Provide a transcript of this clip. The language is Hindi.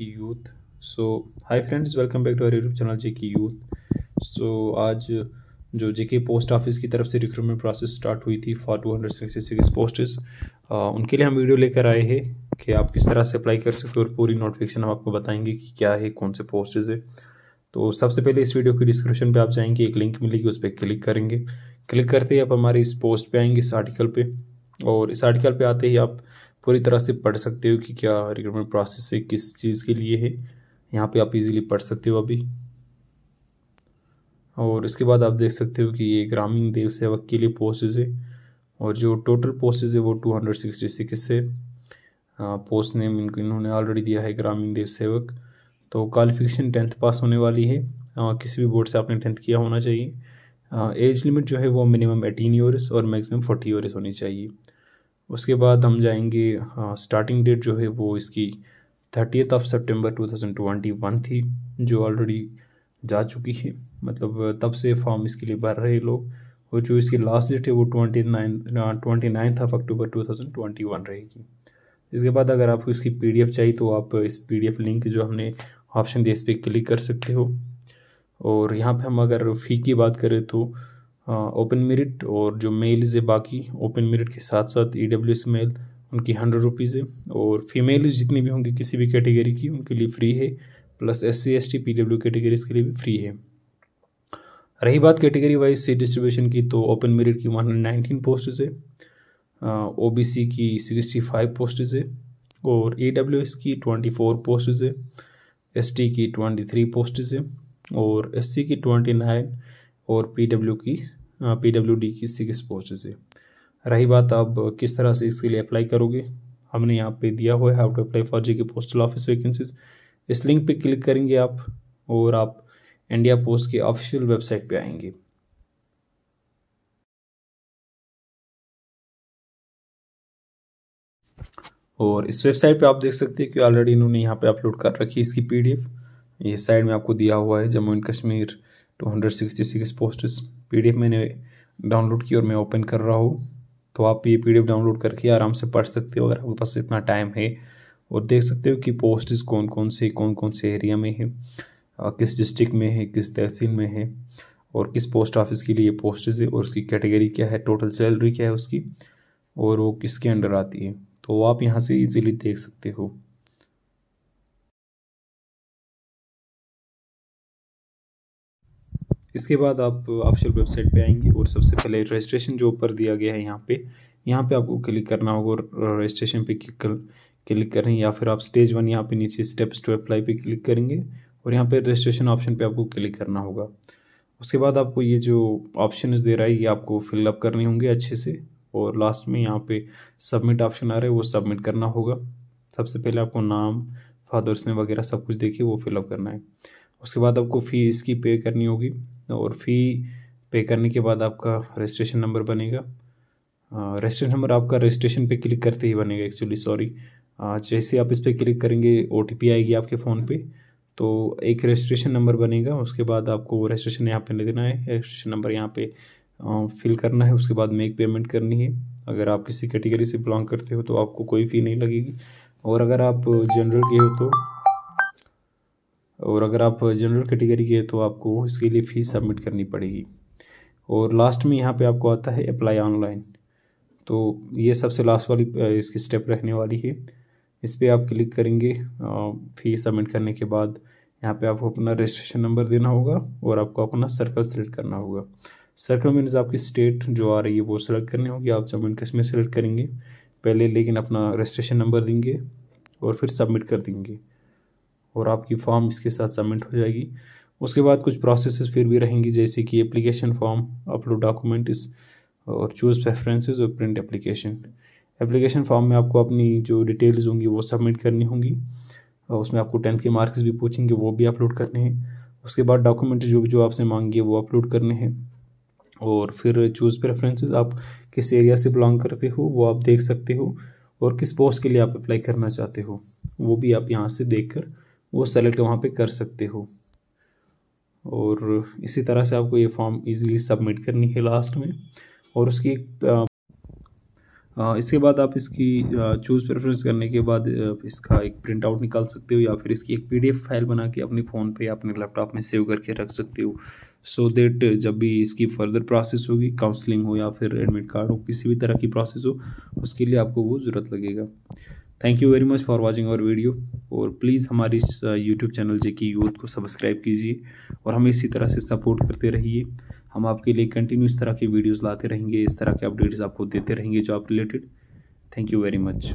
की youth so hi friends welcome back to our YouTube channel JK youth so आज जो जेके पोस्ट ऑफिस की तरफ से रिक्रूटमेंट प्रोसेस स्टार्ट हुई थी for two hundred sixty six posts उनके लिए हम वीडियो लेकर आए हैं कि आप किस तरह से अप्लाई कर सकते हो और पूरी नोटिफिकेशन हम आपको बताएंगे कि क्या है कौन से पोस्टेज है तो सबसे पहले इस वीडियो की डिस्क्रिप्शन पे आप जाएंगे एक लिंक मिलेगी उस पर क्लिक करेंगे क्लिक करते ही आप हमारे इस पोस्ट पे आएंगे इस आर्टिकल पे और इस आर्टिकल पे आते ही आप पूरी तरह से पढ़ सकते हो कि क्या रिक्रूटमेंट प्रोसेस से किस चीज़ के लिए है यहाँ पे आप इजीली पढ़ सकते हो अभी और इसके बाद आप देख सकते हो कि ये ग्रामीण देव सेवक के लिए पोस्टेज है और जो टोटल पोस्टेज है वो टू हंड्रेड सिक्सटी सिक्स है पोस्ट नेम इनको इन्होंने ऑलरेडी दिया है ग्रामीण देव सेवक तो क्वालिफिकेशन टेंथ पास होने वाली है आ, किसी भी बोर्ड से आपने टेंथ किया होना चाहिए एज लिमिट जो है वो मिनिमम एटीन ईयर्स और मैक्सिमम फोर्टी ईयर्स होनी चाहिए उसके बाद हम जाएंगे स्टार्टिंग हाँ, डेट जो है वो इसकी थर्टीथ ऑफ सितंबर 2021 थी जो ऑलरेडी जा चुकी है मतलब तब से फॉर्म इसके लिए भर रहे लोग और जो इसकी लास्ट डेट है वो twenty nine twenty ninth of October two thousand twenty one रहेगी इसके बाद अगर आपको इसकी पी चाहिए तो आप इस पी लिंक जो हमने ऑप्शन दिया इस पर क्लिक कर सकते हो और यहाँ पे हम अगर फ़ी की बात करें तो ओपन हाँ, मेरिट और जो मेल्स है बाकी ओपन मेरिट के साथ साथ ई डब्ल्यू एस मेल उनकी हंड्रेड रुपीज़ है और फीमेल जितनी भी होंगी किसी भी कैटेगरी की उनके लिए फ्री है plus S C S T P W categories के लिए भी फ्री है रही बात कैटेगरी वाइज सीट डिस्ट्रीब्यूशन की तो ओपन मेरिट की वन हंड्रेड नाइनटीन पोस्टेज है ओ बी सी की सिक्सटी फाइव पोस्टेज है और ई डब्ल्यू एस की ट्वेंटी फोर पोस्टेज है एस टी की ट्वेंटी थ्री पोस्टेज है और एस सी की ट्वेंटी नाइन और पी डब्ल्यू की पी डब्ल्यू डी की सिक्स पोस्ट से रही बात आप किस तरह से इसके लिए अप्लाई करोगे हमने यहाँ पे दिया हुआ है how to apply for J K postal office vacancies इस लिंक पे क्लिक करेंगे आप और आप इंडिया पोस्ट की ऑफिशियल वेबसाइट पे आएंगे और इस वेबसाइट पे आप देख सकते हैं कि ऑलरेडी इन्होंने यहाँ पे अपलोड कर रखी है इसकी पीडीएफ ये साइड में आपको दिया हुआ है Jammu and Kashmir 266 the PDF मैंने डाउनलोड की और मैं ओपन कर रहा हूँ तो आप ये पीडीएफ डाउनलोड करके आराम से पढ़ सकते हो अगर आपके पास इतना टाइम है और देख सकते हो कि पोस्ट्स कौन कौन से कौन कौन से एरिया में है किस डिस्ट्रिक्ट में है किस तहसील में है और किस पोस्ट ऑफिस के लिए पोस्टेज है और उसकी कैटेगरी क्या है टोटल सैलरी क्या है उसकी और वो किसके अंडर आती है तो आप यहाँ से इजीली देख सकते हो इसके बाद आप ऑफिशियल वेबसाइट पे आएंगे और सबसे पहले रजिस्ट्रेशन जो ऊपर दिया गया है यहाँ पे यहाँ पे आपको क्लिक करना होगा और रजिस्ट्रेशन पे क्लिक कर क्लिक करें या फिर आप स्टेज वन यहाँ पे नीचे स्टेप्स टू अप्लाई पे क्लिक करेंगे और यहाँ पे रजिस्ट्रेशन ऑप्शन पे आपको क्लिक करना होगा उसके बाद आपको ये जो ऑप्शन दे रहा है ये आपको फिलअप करने होंगे अच्छे से और लास्ट में यहाँ पर सबमिट ऑप्शन आ रहा है वो सबमिट करना होगा सबसे पहले आपको नाम फादर्स ने वगैरह सब कुछ देखिए वो फिलअप करना है उसके बाद आपको फ़ी इसकी पे करनी होगी और फ़ी पे करने के बाद आपका रजिस्ट्रेशन नंबर बनेगा रजिस्ट्रेशन नंबर आपका रजिस्ट्रेशन पे क्लिक करते ही बनेगा एक्चुअली सॉरी जैसे आप इस पर क्लिक करेंगे ओ आएगी आपके फ़ोन पे तो एक रजिस्ट्रेशन नंबर बनेगा उसके बाद आपको रजिस्ट्रेशन यहाँ पे ले देना है रजिस्ट्रेशन नंबर यहाँ पे फिल करना है उसके बाद मेक पेमेंट करनी है अगर आप किसी कैटेगरी से बिलोंग करते हो तो आपको कोई फ़ी नहीं लगेगी और अगर आप जनरल के हो तो और अगर आप जनरल कैटेगरी के तो आपको इसके लिए फ़ीस सबमिट करनी पड़ेगी और लास्ट में यहाँ पे आपको आता है अप्लाई ऑनलाइन तो ये सबसे लास्ट वाली इसकी स्टेप रहने वाली है इस पर आप क्लिक करेंगे फीस सबमिट करने के बाद यहाँ पे आपको अपना रजिस्ट्रेशन नंबर देना होगा और आपको अपना सर्कल सेलेक्ट करना होगा सर्कल मीन्स आपकी स्टेट जो आ रही है वो सिलेक्ट करनी होगी आप जम्मू एंड कश्मीर सेलेक्ट करेंगे पहले लेकिन अपना रजिस्ट्रेशन नंबर देंगे और फिर सबमिट कर देंगे और आपकी फॉर्म इसके साथ सबमिट हो जाएगी उसके बाद कुछ प्रोसेस फिर भी रहेंगी जैसे कि एप्लीकेशन फॉर्म अपलोड डॉक्यूमेंट और चूज़ प्रेफरेंसेस और प्रिंट एप्लीकेशन एप्लीकेशन फॉर्म में आपको अपनी जो डिटेल्स होंगी वो सबमिट करनी होंगी उसमें आपको टेंथ के मार्क्स भी पूछेंगे वो भी अपलोड करने हैं उसके बाद डॉक्यूमेंट जो जो आपसे मांगिए वो अपलोड करने हैं और फिर चूज़ प्रेफरेंसेस आप किस एरिया से बिलोंग करते हो वो आप देख सकते हो और किस पोस्ट के लिए आप अप्लाई करना चाहते हो वो भी आप यहाँ से देख कर वो सेलेक्ट वहाँ पे कर सकते हो और इसी तरह से आपको ये फॉर्म इजीली सबमिट करनी है लास्ट में और उसकी एक इसके बाद आप इसकी चूज़ प्रेफरेंस करने के बाद इसका एक प्रिंट आउट निकाल सकते हो या फिर इसकी एक पीडीएफ फाइल बना के अपने फ़ोन पे या अपने लैपटॉप में सेव करके रख सकते हो सो so देट जब भी इसकी फर्दर प्रोसेस होगी काउंसलिंग हो या फिर एडमिट कार्ड हो किसी भी तरह की प्रोसेस हो उसके लिए आपको वो ज़रूरत लगेगा thank you very much for watching और वीडियो और प्लीज़ हमारे इस यूट्यूब uh, चैनल जे की यूथ को सब्सक्राइब कीजिए और हमें इसी तरह से सपोर्ट करते रहिए हम आपके लिए कंटिन्यू इस तरह की वीडियोज़ लाते रहेंगे इस तरह के अपडेट्स आपको देते रहेंगे job related thank you very much